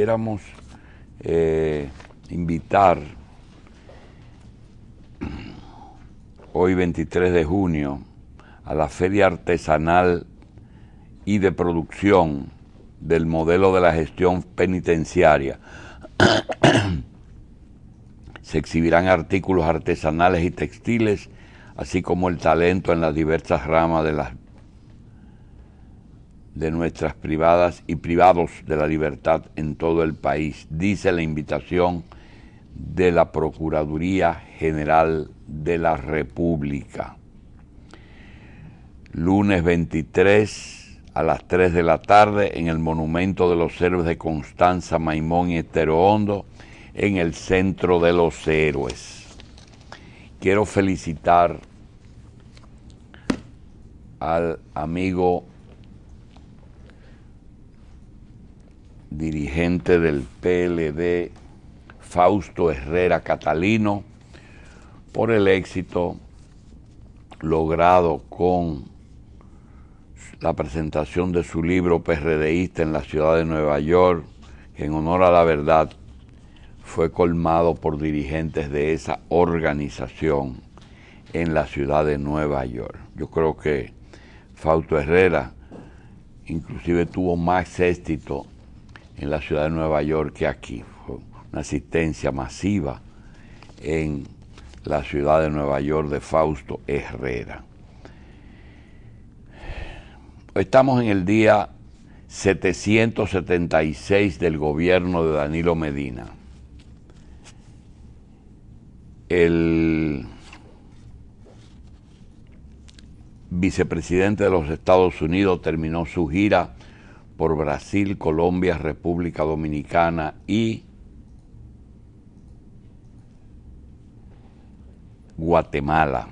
quisiéramos eh, invitar hoy 23 de junio a la Feria Artesanal y de Producción del Modelo de la Gestión Penitenciaria. Se exhibirán artículos artesanales y textiles, así como el talento en las diversas ramas de las de nuestras privadas y privados de la libertad en todo el país, dice la invitación de la Procuraduría General de la República. Lunes 23 a las 3 de la tarde en el Monumento de los Héroes de Constanza Maimón y Estero Hondo, en el Centro de los Héroes. Quiero felicitar al amigo dirigente del PLD, Fausto Herrera Catalino, por el éxito logrado con la presentación de su libro PRDista en la ciudad de Nueva York, que en honor a la verdad fue colmado por dirigentes de esa organización en la ciudad de Nueva York. Yo creo que Fausto Herrera inclusive tuvo más éxito en la ciudad de Nueva York que aquí. una asistencia masiva en la ciudad de Nueva York de Fausto Herrera. Estamos en el día 776 del gobierno de Danilo Medina. El vicepresidente de los Estados Unidos terminó su gira por Brasil, Colombia, República Dominicana y Guatemala.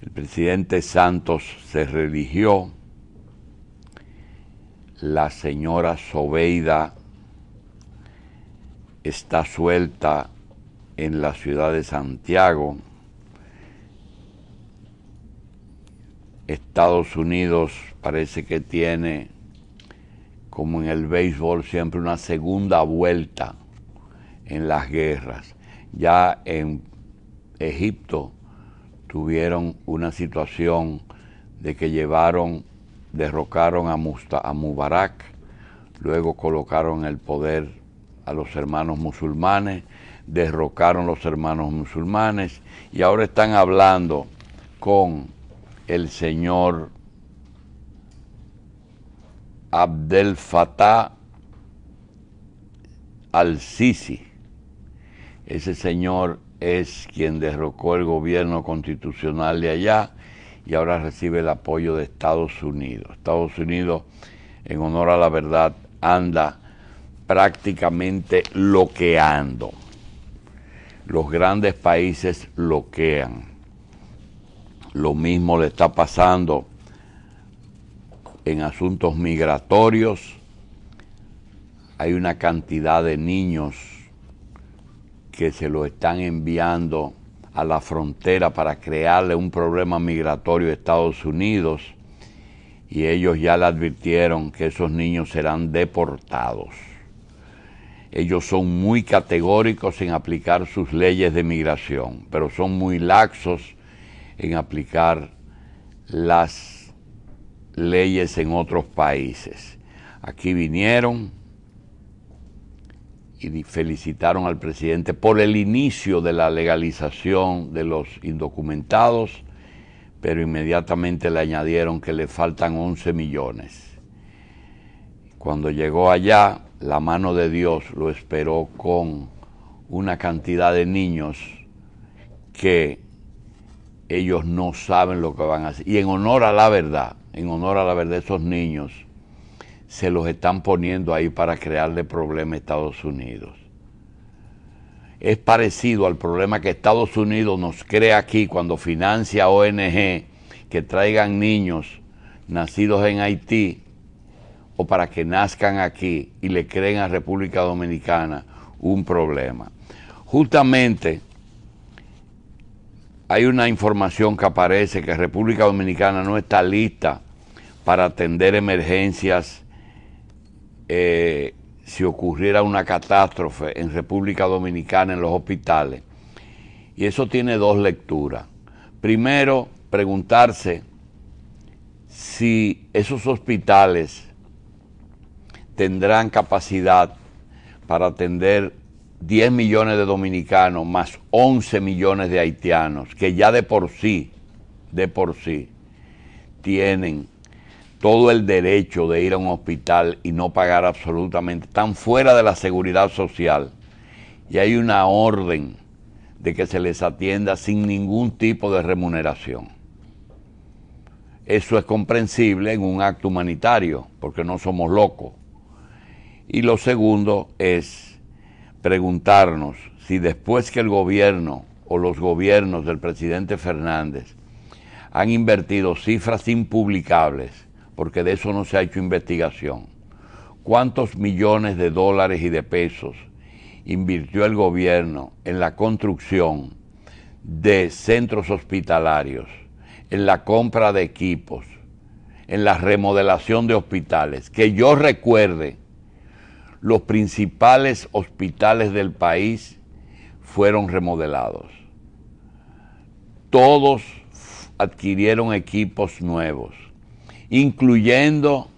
El presidente Santos se religió, la señora Sobeida está suelta en la ciudad de Santiago. Estados Unidos parece que tiene como en el béisbol, siempre una segunda vuelta en las guerras. Ya en Egipto tuvieron una situación de que llevaron, derrocaron a, Musta, a Mubarak, luego colocaron el poder a los hermanos musulmanes, derrocaron los hermanos musulmanes y ahora están hablando con el señor Abdel Fattah al-Sisi. Ese señor es quien derrocó el gobierno constitucional de allá y ahora recibe el apoyo de Estados Unidos. Estados Unidos, en honor a la verdad, anda prácticamente loqueando. Los grandes países loquean. Lo mismo le está pasando en asuntos migratorios. Hay una cantidad de niños que se lo están enviando a la frontera para crearle un problema migratorio a Estados Unidos y ellos ya le advirtieron que esos niños serán deportados. Ellos son muy categóricos en aplicar sus leyes de migración, pero son muy laxos en aplicar las leyes en otros países. Aquí vinieron y felicitaron al presidente por el inicio de la legalización de los indocumentados, pero inmediatamente le añadieron que le faltan 11 millones. Cuando llegó allá, la mano de Dios lo esperó con una cantidad de niños que ellos no saben lo que van a hacer. Y en honor a la verdad, en honor a la verdad, de esos niños se los están poniendo ahí para crearle problemas a Estados Unidos. Es parecido al problema que Estados Unidos nos crea aquí cuando financia ONG que traigan niños nacidos en Haití o para que nazcan aquí y le creen a República Dominicana un problema. Justamente hay una información que aparece que República Dominicana no está lista para atender emergencias eh, si ocurriera una catástrofe en República Dominicana en los hospitales. Y eso tiene dos lecturas. Primero, preguntarse si esos hospitales tendrán capacidad para atender 10 millones de dominicanos más 11 millones de haitianos, que ya de por sí, de por sí, tienen todo el derecho de ir a un hospital y no pagar absolutamente, están fuera de la seguridad social y hay una orden de que se les atienda sin ningún tipo de remuneración. Eso es comprensible en un acto humanitario, porque no somos locos. Y lo segundo es preguntarnos si después que el gobierno o los gobiernos del presidente Fernández han invertido cifras impublicables porque de eso no se ha hecho investigación. ¿Cuántos millones de dólares y de pesos invirtió el gobierno en la construcción de centros hospitalarios, en la compra de equipos, en la remodelación de hospitales? Que yo recuerde, los principales hospitales del país fueron remodelados. Todos adquirieron equipos nuevos incluyendo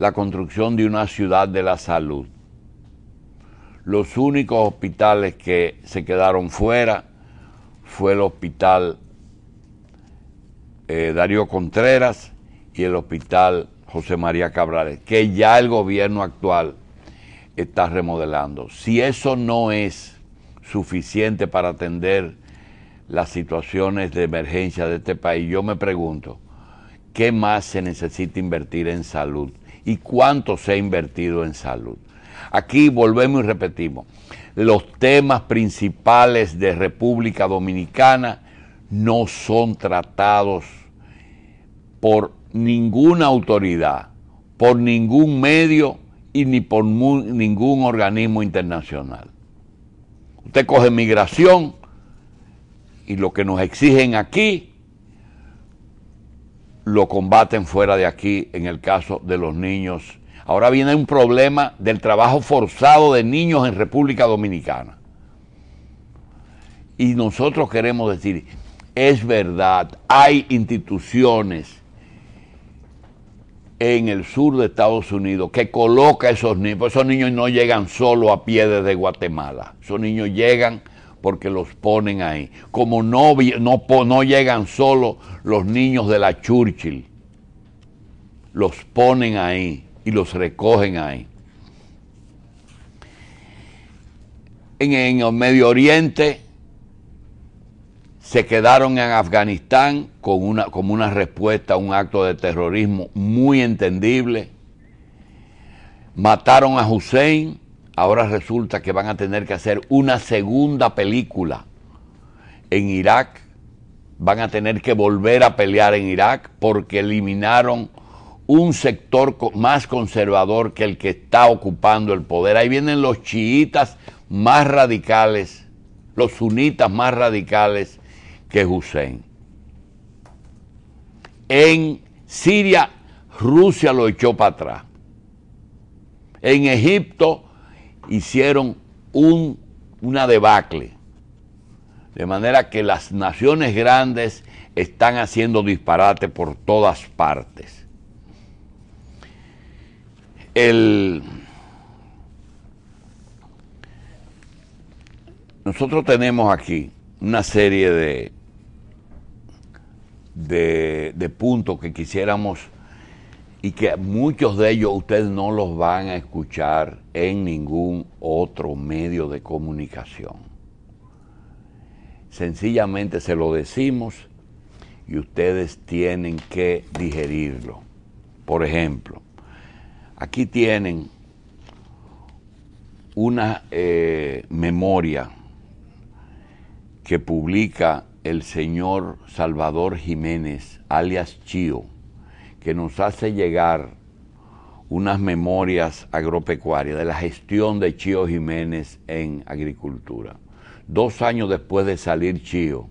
la construcción de una ciudad de la salud. Los únicos hospitales que se quedaron fuera fue el hospital eh, Darío Contreras y el hospital José María Cabrales, que ya el gobierno actual está remodelando. Si eso no es suficiente para atender las situaciones de emergencia de este país, yo me pregunto, qué más se necesita invertir en salud y cuánto se ha invertido en salud. Aquí volvemos y repetimos, los temas principales de República Dominicana no son tratados por ninguna autoridad, por ningún medio y ni por ningún organismo internacional. Usted coge migración y lo que nos exigen aquí lo combaten fuera de aquí en el caso de los niños. Ahora viene un problema del trabajo forzado de niños en República Dominicana. Y nosotros queremos decir, es verdad, hay instituciones en el sur de Estados Unidos que coloca esos niños, esos niños no llegan solo a pie desde Guatemala, esos niños llegan porque los ponen ahí. Como no, no llegan solo los niños de la Churchill, los ponen ahí y los recogen ahí. En, el Medio Oriente se quedaron en Afganistán con una, como una respuesta a un acto de terrorismo muy entendible. Mataron a Hussein ahora resulta que van a tener que hacer una segunda película en Irak, van a tener que volver a pelear en Irak porque eliminaron un sector más conservador que el que está ocupando el poder. Ahí vienen los chiitas más radicales, los sunitas más radicales que Hussein. En Siria, Rusia lo echó para atrás. En Egipto, hicieron un, una debacle. De manera que las naciones grandes están haciendo disparate por todas partes. Nosotros tenemos aquí una serie de, de puntos que quisiéramos y que muchos de ellos ustedes no los van a escuchar en ningún otro medio de comunicación. Sencillamente se lo decimos y ustedes tienen que digerirlo. Por ejemplo, aquí tienen una eh, memoria que publica el señor Salvador Jiménez, alias Chío, que nos hace llegar unas memorias agropecuarias de la gestión de Chío Jiménez en agricultura. Dos años después de salir Chío,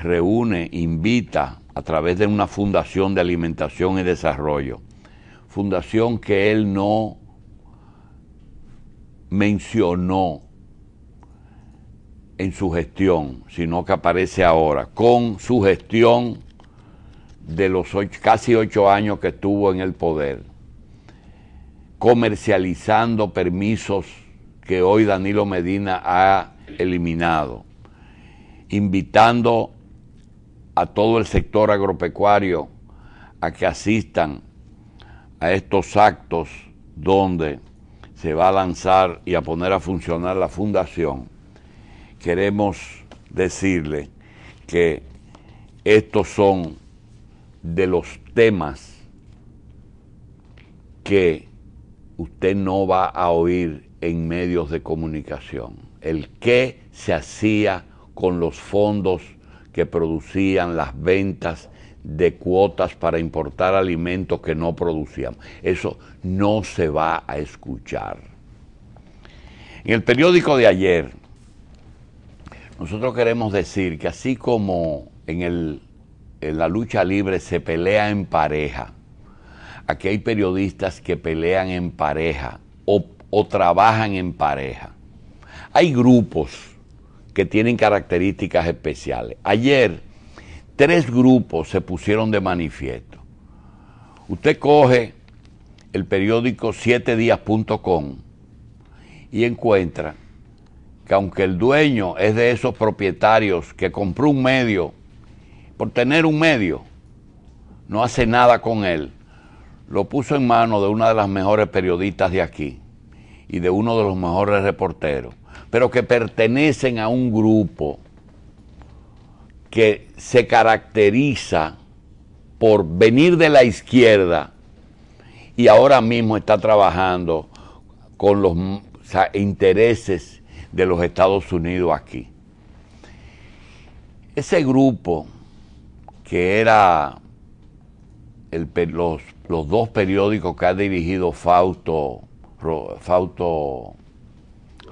reúne, invita a través de una fundación de alimentación y desarrollo, fundación que él no mencionó en su gestión, sino que aparece ahora, con su gestión de los casi ocho años que estuvo en el poder, comercializando permisos que hoy Danilo Medina ha eliminado, invitando a todo el sector agropecuario a que asistan a estos actos donde se va a lanzar y a poner a funcionar la fundación, queremos decirle que estos son de los temas que usted no va a oír en medios de comunicación. El qué se hacía con los fondos que producían las ventas de cuotas para importar alimentos que no producíamos. Eso no se va a escuchar. En el periódico de ayer, nosotros queremos decir que así como en el en la lucha libre se pelea en pareja. Aquí hay periodistas que pelean en pareja o, trabajan en pareja. Hay grupos que tienen características especiales. Ayer, tres grupos se pusieron de manifiesto. Usted coge el periódico 7días.com y encuentra que aunque el dueño es de esos propietarios que compró un medio por tener un medio, no hace nada con él. Lo puso en manos de una de las mejores periodistas de aquí y de uno de los mejores reporteros, pero que pertenecen a un grupo que se caracteriza por venir de la izquierda y ahora mismo está trabajando con los intereses de los Estados Unidos aquí. Ese grupo que era los, los, dos periódicos que ha dirigido Fausto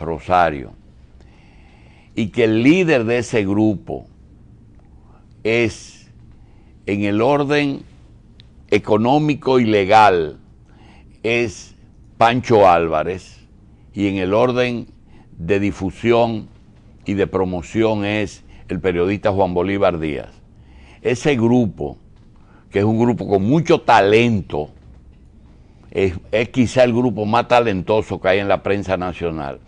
Rosario, y que el líder de ese grupo es en el orden económico y legal, es Pancho Álvarez, y en el orden de difusión y de promoción es el periodista Juan Bolívar Díaz ese grupo, que es un grupo con mucho talento, es, quizá el grupo más talentoso que hay en la prensa nacional,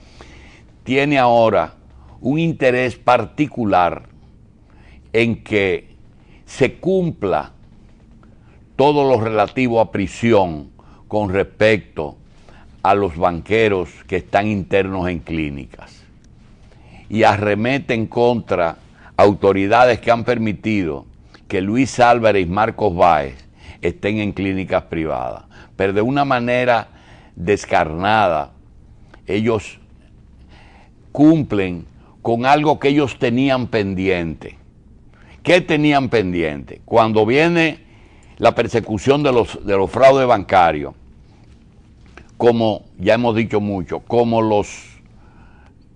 tiene ahora un interés particular en que se cumpla todo lo relativo a prisión con respecto a los banqueros que están internos en clínicas y arremeten contra autoridades que han permitido que Luis Álvarez y Marcos Báez estén en clínicas privadas, pero de una manera descarnada, ellos cumplen con algo que ellos tenían pendiente. ¿Qué tenían pendiente? Cuando viene la persecución de los, de los fraudes bancarios, como ya hemos dicho mucho, como los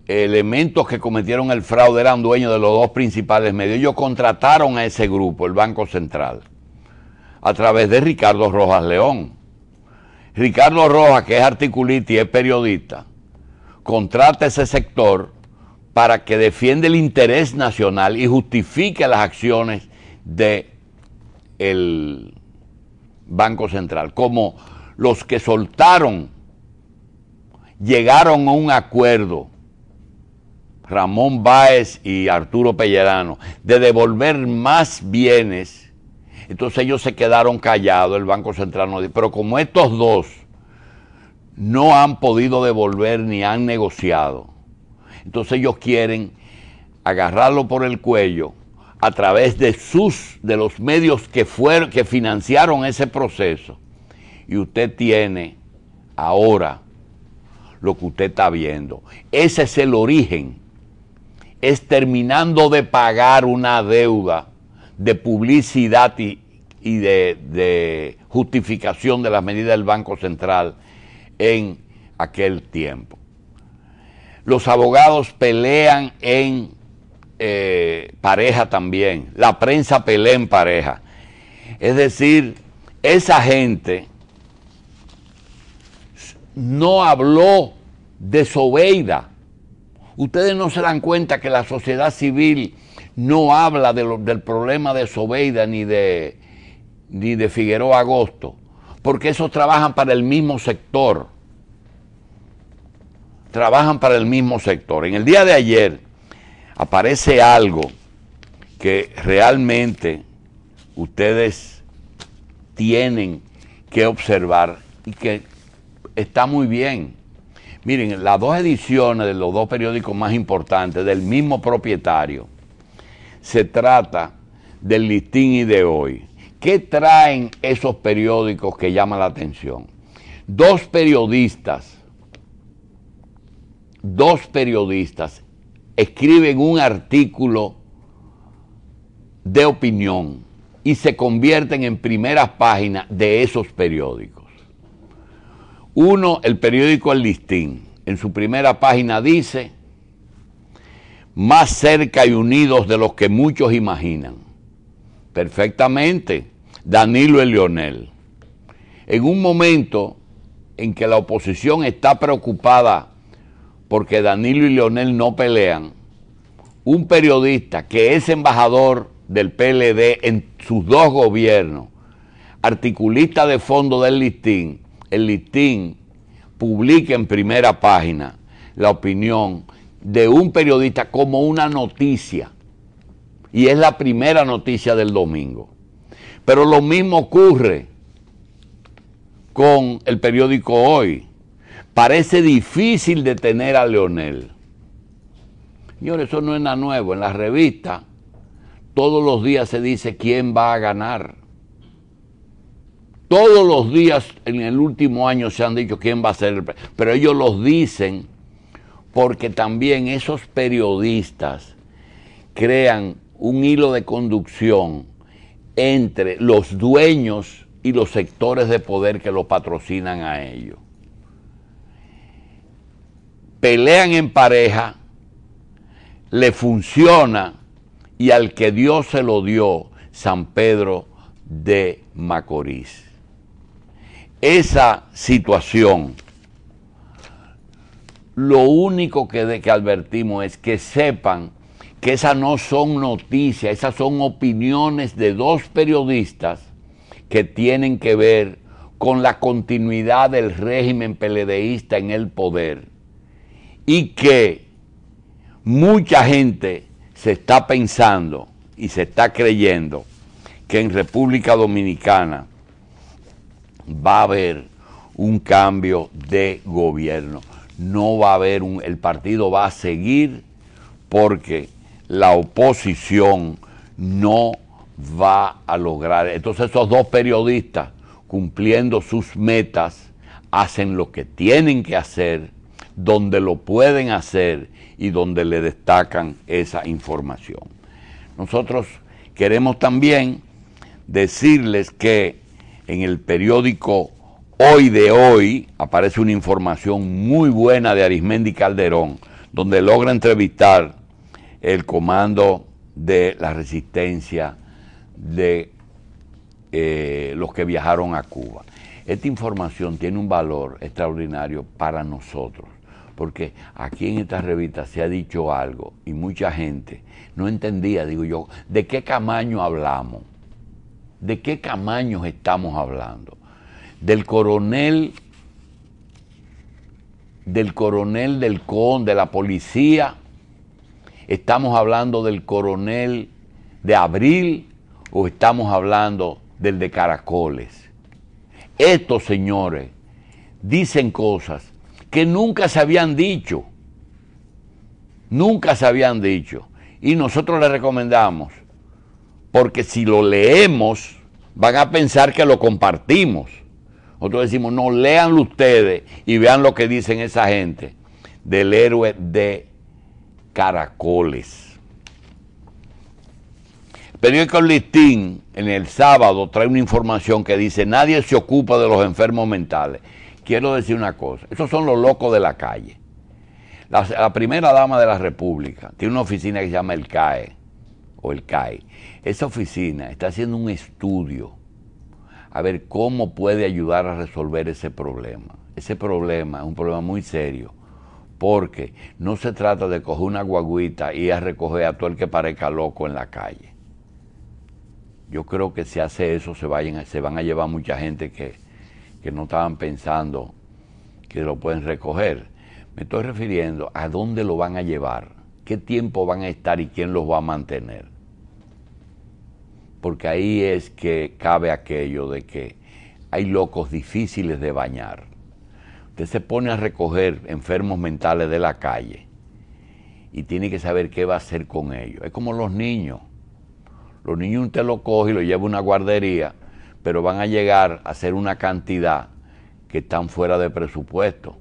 elementos que cometieron el fraude eran dueños de los dos principales medios. Ellos contrataron a ese grupo, el Banco Central, a través de Ricardo Rojas León. Ricardo Rojas, que es articulista y es periodista, contrata ese sector para que defienda el interés nacional y justifique las acciones de el Banco Central, como los que soltaron llegaron a un acuerdo Ramón Báez y Arturo Pellerano, de devolver más bienes. Entonces ellos se quedaron callados, el Banco Central no Pero como estos dos no han podido devolver ni han negociado, entonces ellos quieren agarrarlo por el cuello a través de sus, de los medios que fueron, que financiaron ese proceso. Y usted tiene ahora lo que usted está viendo. Ese es el origen es terminando de pagar una deuda de publicidad y, de, justificación de las medidas del Banco Central en aquel tiempo. Los abogados pelean en eh, pareja también, la prensa pelea en pareja. Es decir, esa gente no habló de Sobeida, Ustedes no se dan cuenta que la sociedad civil no habla del problema de Sobeida ni de, ni de Figueroa Agosto, porque esos trabajan para el mismo sector. Trabajan para el mismo sector. En el día de ayer aparece algo que realmente ustedes tienen que observar y que está muy bien Miren, las dos ediciones de los dos periódicos más importantes del mismo propietario. Se trata del listín y de hoy. ¿Qué traen esos periódicos que llaman la atención? Dos periodistas, dos periodistas escriben un artículo de opinión y se convierten en primeras páginas de esos periódicos. Uno, el periódico El Listín, en su primera página dice, más cerca y unidos de los que muchos imaginan. Perfectamente, Danilo y Leonel. En un momento en que la oposición está preocupada porque Danilo y Leonel no pelean, un periodista que es embajador del PLD en sus dos gobiernos, articulista de fondo del listín, el listín publica en primera página la opinión de un periodista como una noticia. Y es la primera noticia del domingo. Pero lo mismo ocurre con el periódico Hoy. Parece difícil detener a Leonel. Señores, eso no es nada nuevo. En la revista todos los días se dice quién va a ganar. Todos los días en el último año se han dicho quién va a ser el pero ellos los dicen porque también esos periodistas crean un hilo de conducción entre los dueños y los sectores de poder que lo patrocinan a ellos. Pelean en pareja, le funciona y al que Dios se lo dio, San Pedro de Macorís esa situación, lo único que, de, que advertimos es que sepan que esas no son noticias, esas son opiniones de dos periodistas que tienen que ver con la continuidad del régimen peledeísta en el poder y que mucha gente se está pensando y se está creyendo que en República Dominicana va a haber un cambio de gobierno. No va a haber un, el partido va a seguir porque la oposición no va a lograr. Entonces esos dos periodistas cumpliendo sus metas hacen lo que tienen que hacer, donde lo pueden hacer y donde le destacan esa información. Nosotros queremos también decirles que en el periódico Hoy de Hoy aparece una información muy buena de Arismendi Calderón, donde logra entrevistar el comando de la resistencia de eh, los que viajaron a Cuba. Esta información tiene un valor extraordinario para nosotros, porque aquí en esta revista se ha dicho algo y mucha gente no entendía, digo yo, de qué tamaño hablamos ¿De qué tamaños estamos hablando? Del coronel, del coronel del CON, de la policía, estamos hablando del coronel de Abril o estamos hablando del de Caracoles. Estos señores dicen cosas que nunca se habían dicho, nunca se habían dicho. Y nosotros les recomendamos porque si lo leemos, van a pensar que lo compartimos. Nosotros decimos, no, léanlo ustedes y vean lo que dicen esa gente del héroe de caracoles. El periódico Listín en el sábado trae una información que dice, nadie se ocupa de los enfermos mentales. Quiero decir una cosa, esos son los locos de la calle. La, la primera dama de la República tiene una oficina que se llama el CAE, o el CAE, esa oficina está haciendo un estudio a ver cómo puede ayudar a resolver ese problema. Ese problema es un problema muy serio, porque no se trata de coger una guaguita y ir a recoger a todo el que parezca loco en la calle. Yo creo que si hace eso se, vayan, se van a llevar mucha gente que, que no estaban pensando que lo pueden recoger. Me estoy refiriendo a dónde lo van a llevar, qué tiempo van a estar y quién los va a mantener porque ahí es que cabe aquello de que hay locos difíciles de bañar. Usted se pone a recoger enfermos mentales de la calle y tiene que saber qué va a hacer con ellos. Es como los niños. Los niños usted lo coge y lo lleva a una guardería, pero van a llegar a ser una cantidad que están fuera de presupuesto.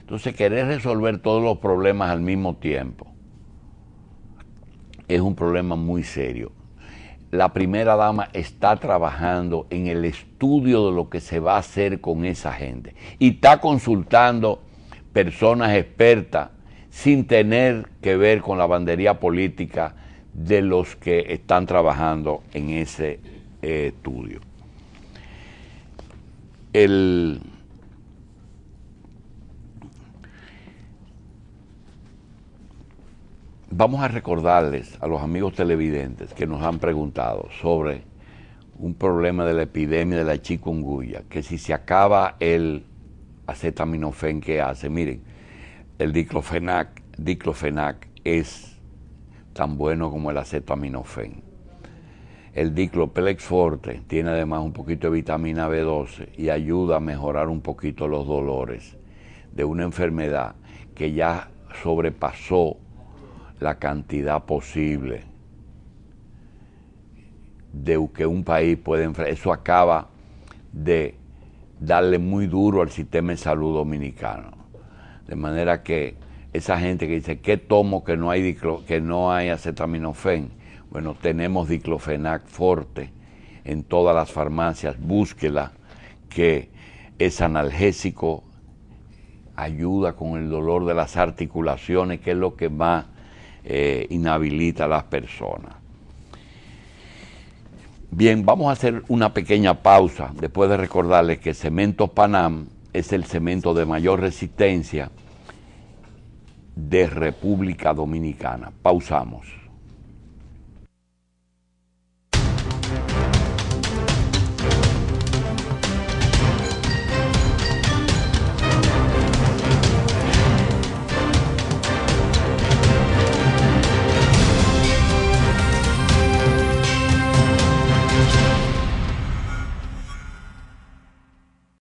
Entonces, querer resolver todos los problemas al mismo tiempo es un problema muy serio la primera dama está trabajando en el estudio de lo que se va a hacer con esa gente y está consultando personas expertas sin tener que ver con la bandería política de los que están trabajando en ese eh, estudio. El, Vamos a recordarles a los amigos televidentes que nos han preguntado sobre un problema de la epidemia de la chikungunya, que si se acaba el acetaminofén ¿qué hace, miren, el diclofenac, diclofenac es tan bueno como el acetaminofén. El dicloplex forte tiene además un poquito de vitamina B12 y ayuda a mejorar un poquito los dolores de una enfermedad que ya sobrepasó la cantidad posible de que un país puede enfrentar. Eso acaba de darle muy duro al sistema de salud dominicano. De manera que esa gente que dice, ¿qué tomo que no hay, que no hay acetaminofén? Bueno, tenemos diclofenac fuerte en todas las farmacias, búsquela, que es analgésico, ayuda con el dolor de las articulaciones, que es lo que más eh, inhabilita a las personas. Bien, vamos a hacer una pequeña pausa después de recordarles que Cemento Panam es el cemento de mayor resistencia de República Dominicana. Pausamos.